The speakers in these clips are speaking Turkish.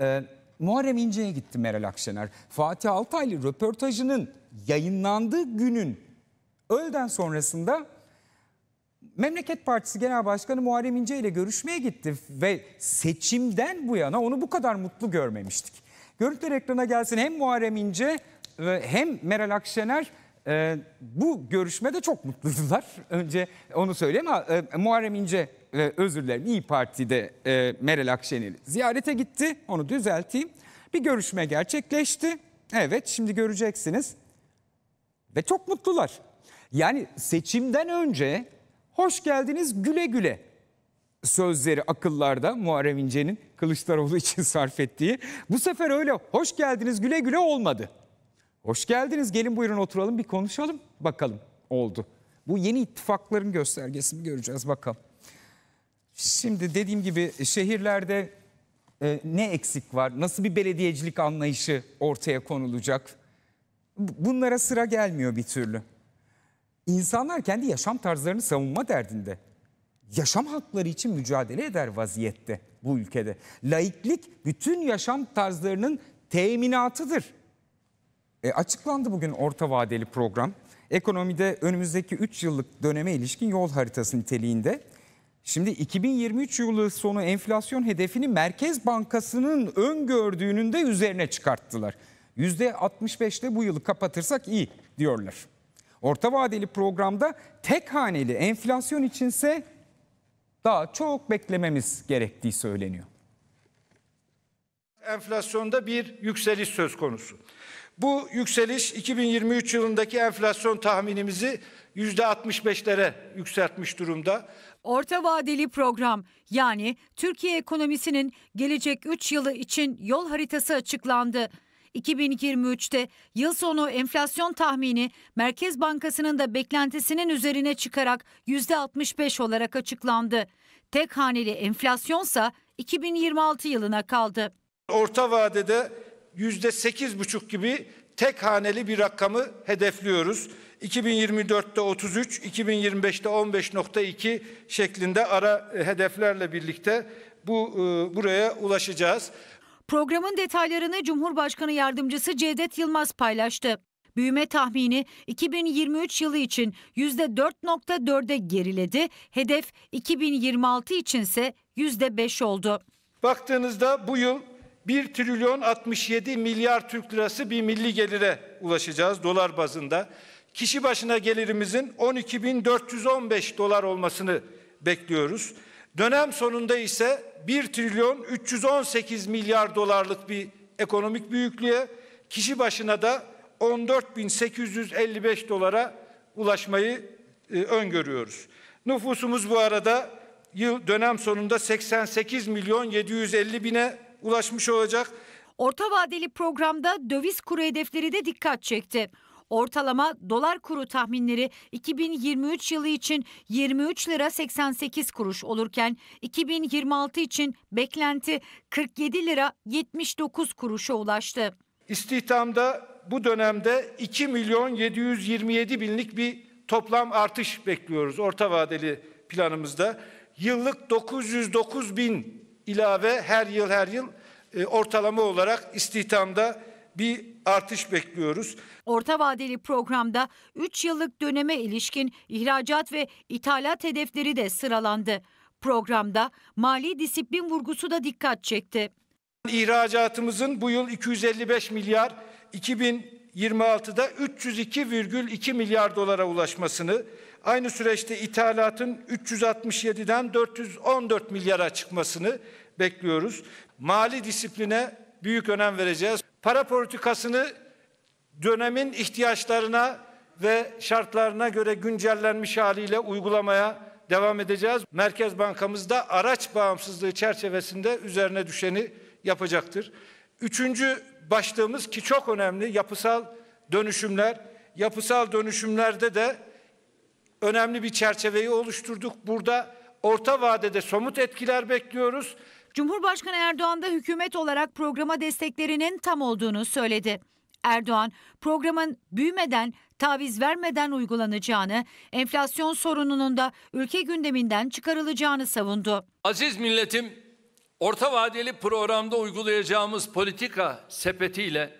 E, Muharrem İnce'ye gitti Meral Akşener. Fatih Altaylı röportajının yayınlandığı günün öğleden sonrasında Memleket Partisi Genel Başkanı Muharrem İnce ile görüşmeye gitti ve seçimden bu yana onu bu kadar mutlu görmemiştik. Görüntüler ekrana gelsin hem Muharrem İnce hem Meral Akşener e, bu görüşmede çok mutluydular. Önce onu söyleyeyim ama e, Muharrem İnce e, özür dilerim İyi Parti'de e, Meral Akşener'i ziyarete gitti. Onu düzelteyim. Bir görüşme gerçekleşti. Evet şimdi göreceksiniz. Ve çok mutlular. Yani seçimden önce hoş geldiniz güle güle sözleri akıllarda Muharrem İnce'nin Kılıçdaroğlu için sarf ettiği. Bu sefer öyle hoş geldiniz güle güle olmadı. Hoş geldiniz gelin buyurun oturalım bir konuşalım bakalım oldu. Bu yeni ittifakların göstergesini göreceğiz bakalım. Şimdi dediğim gibi e, şehirlerde e, ne eksik var? Nasıl bir belediyecilik anlayışı ortaya konulacak? Bunlara sıra gelmiyor bir türlü. İnsanlar kendi yaşam tarzlarını savunma derdinde. Yaşam hakları için mücadele eder vaziyette bu ülkede. Laiklik bütün yaşam tarzlarının teminatıdır. E, açıklandı bugün orta vadeli program. Ekonomide önümüzdeki 3 yıllık döneme ilişkin yol haritası niteliğinde Şimdi 2023 yılı sonu enflasyon hedefini Merkez Bankası'nın öngördüğünün de üzerine çıkarttılar. %65'te bu yılı kapatırsak iyi diyorlar. Orta vadeli programda tek haneli enflasyon içinse daha çok beklememiz gerektiği söyleniyor. Enflasyonda bir yükseliş söz konusu. Bu yükseliş 2023 yılındaki enflasyon tahminimizi %65'lere yükseltmiş durumda. Orta vadeli program yani Türkiye ekonomisinin gelecek 3 yılı için yol haritası açıklandı. 2023'te yıl sonu enflasyon tahmini Merkez Bankası'nın da beklentisinin üzerine çıkarak %65 olarak açıklandı. Tek haneli enflasyonsa 2026 yılına kaldı. Orta vadede %8,5 gibi tek haneli bir rakamı hedefliyoruz. 2024'te 33, 2025'te 15.2 şeklinde ara e, hedeflerle birlikte bu e, buraya ulaşacağız. Programın detaylarını Cumhurbaşkanı Yardımcısı Cevdet Yılmaz paylaştı. Büyüme tahmini 2023 yılı için %4.4'e geriledi. Hedef 2026 içinse %5 oldu. Baktığınızda bu yıl 1 trilyon 67 milyar Türk lirası bir milli gelire ulaşacağız dolar bazında. Kişi başına gelirimizin 12.415 dolar olmasını bekliyoruz. Dönem sonunda ise 1 trilyon 318 milyar dolarlık bir ekonomik büyüklüğe, kişi başına da 14.855 dolara ulaşmayı e, öngörüyoruz. Nüfusumuz bu arada yıl dönem sonunda 88 milyon 750 bine ulaşmış olacak. Orta vadeli programda döviz kuru hedefleri de dikkat çekti. Ortalama dolar kuru tahminleri 2023 yılı için 23 lira 88 kuruş olurken 2026 için beklenti 47 lira 79 kuruşa ulaştı. İstihdamda bu dönemde 2 milyon 727 binlik bir toplam artış bekliyoruz orta vadeli planımızda. Yıllık 909 bin ilave her yıl her yıl e, ortalama olarak istihdamda bir artış bekliyoruz. Orta vadeli programda 3 yıllık döneme ilişkin ihracat ve ithalat hedefleri de sıralandı. Programda mali disiplin vurgusu da dikkat çekti. İhracatımızın bu yıl 255 milyar, 2026'da 302,2 milyar dolara ulaşmasını, Aynı süreçte ithalatın 367'den 414 milyara çıkmasını bekliyoruz. Mali disipline büyük önem vereceğiz. Para politikasını dönemin ihtiyaçlarına ve şartlarına göre güncellenmiş haliyle uygulamaya devam edeceğiz. Merkez bankamızda araç bağımsızlığı çerçevesinde üzerine düşeni yapacaktır. Üçüncü başlığımız ki çok önemli yapısal dönüşümler. Yapısal dönüşümlerde de önemli bir çerçeveyi oluşturduk. Burada orta vadede somut etkiler bekliyoruz. Cumhurbaşkanı Erdoğan da hükümet olarak programa desteklerinin tam olduğunu söyledi. Erdoğan programın büyümeden, taviz vermeden uygulanacağını, enflasyon sorununun da ülke gündeminden çıkarılacağını savundu. Aziz milletim, orta vadeli programda uygulayacağımız politika sepetiyle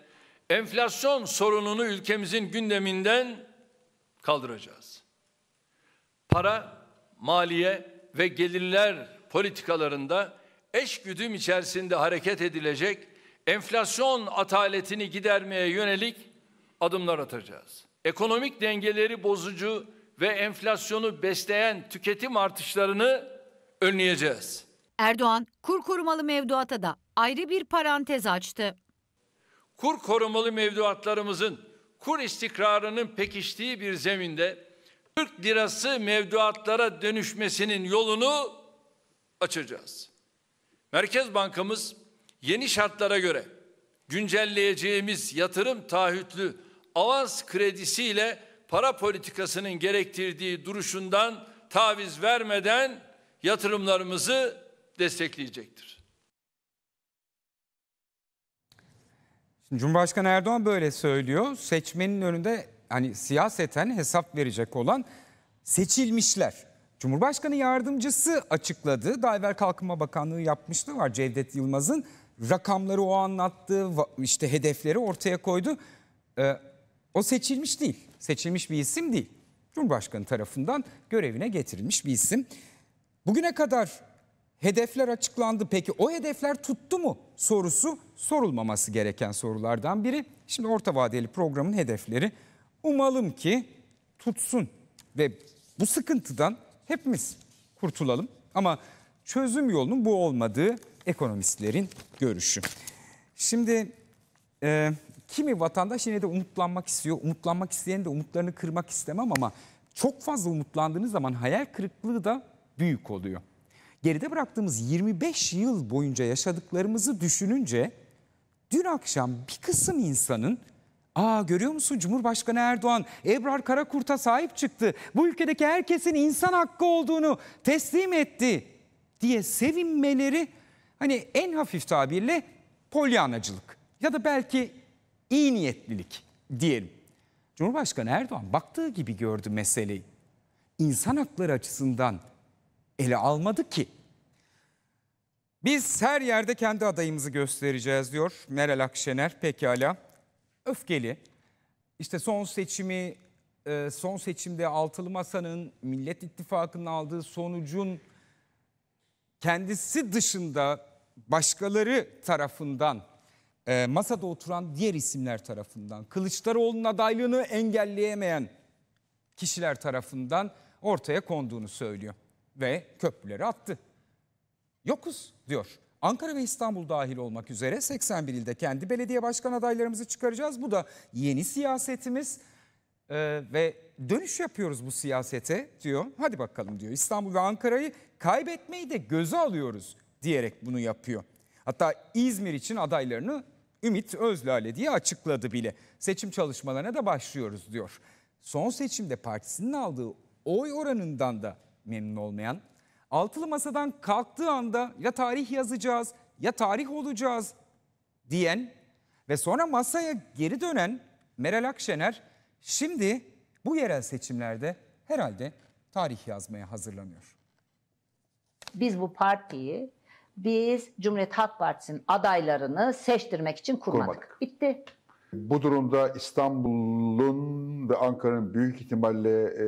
enflasyon sorununu ülkemizin gündeminden kaldıracağız para, maliye ve gelirler politikalarında eş güdüm içerisinde hareket edilecek enflasyon ataletini gidermeye yönelik adımlar atacağız. Ekonomik dengeleri bozucu ve enflasyonu besleyen tüketim artışlarını önleyeceğiz. Erdoğan kur korumalı mevduata da ayrı bir parantez açtı. Kur korumalı mevduatlarımızın kur istikrarının pekiştiği bir zeminde Türk lirası mevduatlara dönüşmesinin yolunu açacağız. Merkez Bankamız yeni şartlara göre güncelleyeceğimiz yatırım taahhütlü avans kredisiyle para politikasının gerektirdiği duruşundan taviz vermeden yatırımlarımızı destekleyecektir. Şimdi Cumhurbaşkanı Erdoğan böyle söylüyor. Seçmenin önünde hani siyaseten hesap verecek olan seçilmişler. Cumhurbaşkanı yardımcısı açıkladı. Daha evvel Kalkınma Bakanlığı yapmıştı var Cevdet Yılmaz'ın. Rakamları o anlattı, işte hedefleri ortaya koydu. Ee, o seçilmiş değil, seçilmiş bir isim değil. Cumhurbaşkanı tarafından görevine getirilmiş bir isim. Bugüne kadar hedefler açıklandı. Peki o hedefler tuttu mu sorusu sorulmaması gereken sorulardan biri. Şimdi orta vadeli programın hedefleri Umalım ki tutsun ve bu sıkıntıdan hepimiz kurtulalım. Ama çözüm yolunun bu olmadığı ekonomistlerin görüşü. Şimdi e, kimi vatandaş yine de umutlanmak istiyor. Umutlanmak isteyen de umutlarını kırmak istemem ama çok fazla umutlandığınız zaman hayal kırıklığı da büyük oluyor. Geride bıraktığımız 25 yıl boyunca yaşadıklarımızı düşününce dün akşam bir kısım insanın Aa görüyor musun Cumhurbaşkanı Erdoğan Ebrar Karakurt'a sahip çıktı. Bu ülkedeki herkesin insan hakkı olduğunu teslim etti diye sevinmeleri hani en hafif tabirle polyanacılık ya da belki iyi niyetlilik diyelim. Cumhurbaşkanı Erdoğan baktığı gibi gördü meseleyi. İnsan hakları açısından ele almadı ki. Biz her yerde kendi adayımızı göstereceğiz diyor Meral Akşener. Pekala öfkeli. İşte son seçimi e, son seçimde altılı masanın Millet İttifakı'nın aldığı sonucun kendisi dışında başkaları tarafından e, masada oturan diğer isimler tarafından Kılıçdaroğlu'nun adaylığını engelleyemeyen kişiler tarafından ortaya konduğunu söylüyor ve köprüleri attı. Yokuz diyor. Ankara ve İstanbul dahil olmak üzere 81 ilde kendi belediye başkan adaylarımızı çıkaracağız. Bu da yeni siyasetimiz ee, ve dönüş yapıyoruz bu siyasete diyor. Hadi bakalım diyor İstanbul ve Ankara'yı kaybetmeyi de göze alıyoruz diyerek bunu yapıyor. Hatta İzmir için adaylarını Ümit Özlale diye açıkladı bile. Seçim çalışmalarına da başlıyoruz diyor. Son seçimde partisinin aldığı oy oranından da memnun olmayan altılı masadan kalktığı anda ya tarih yazacağız ya tarih olacağız diyen ve sonra masaya geri dönen Meral Akşener şimdi bu yerel seçimlerde herhalde tarih yazmaya hazırlanıyor. Biz bu partiyi biz Cumhuriyet Halk Partisi'nin adaylarını seçtirmek için kurmadık. kurmadık. Bitti. Bu durumda İstanbul'un ve Ankara'nın büyük ihtimalle e,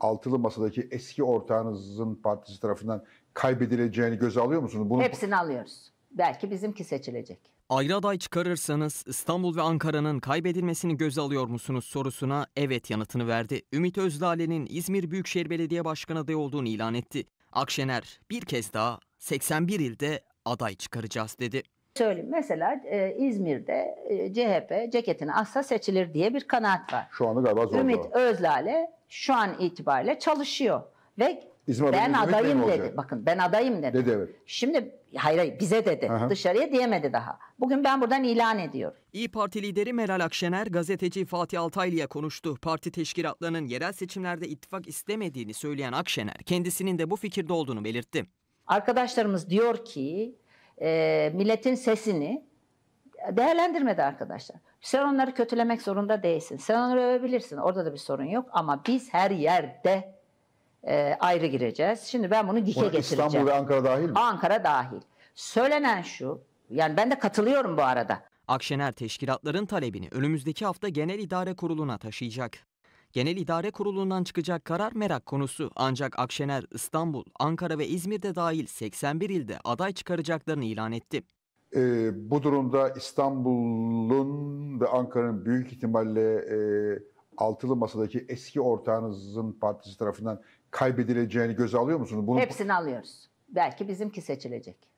altılı masadaki eski ortağınızın partisi tarafından kaybedileceğini göze alıyor musunuz? Bunu... Hepsini alıyoruz. Belki bizimki seçilecek. Ayrı aday çıkarırsanız İstanbul ve Ankara'nın kaybedilmesini göze alıyor musunuz sorusuna evet yanıtını verdi. Ümit Özdağ'le'nin İzmir Büyükşehir Belediye Başkanı adayı olduğunu ilan etti. Akşener bir kez daha 81 ilde aday çıkaracağız dedi. Söyleyeyim mesela e, İzmir'de e, CHP ceketini asla seçilir diye bir kanaat var. Şu anda galiba zorluyor. Ümit Özlale şu an itibariyle çalışıyor ve İzmir ben adayım dedi. Bakın ben adayım dedi. Dedi evet. Şimdi hayır hayır bize dedi. Aha. Dışarıya diyemedi daha. Bugün ben buradan ilan ediyorum. İyi Parti lideri Meral Akşener gazeteci Fatih Altaylı'ya konuştu. Parti teşkilatlarının yerel seçimlerde ittifak istemediğini söyleyen Akşener kendisinin de bu fikirde olduğunu belirtti. Arkadaşlarımız diyor ki e, milletin sesini değerlendirmedi arkadaşlar. Sen onları kötülemek zorunda değilsin. Sen onları övebilirsin. Orada da bir sorun yok. Ama biz her yerde e, ayrı gireceğiz. Şimdi ben bunu dike Buna getireceğim. İstanbul ve Ankara dahil mi? Ankara dahil. Söylenen şu, yani ben de katılıyorum bu arada. Akşener teşkilatların talebini önümüzdeki hafta Genel İdare Kurulu'na taşıyacak. Genel İdare Kurulu'ndan çıkacak karar merak konusu ancak Akşener İstanbul, Ankara ve İzmir'de dahil 81 ilde aday çıkaracaklarını ilan etti. E, bu durumda İstanbul'un ve Ankara'nın büyük ihtimalle e, altılı masadaki eski ortağınızın partisi tarafından kaybedileceğini göze alıyor musunuz? Bunu... Hepsini alıyoruz. Belki bizimki seçilecek.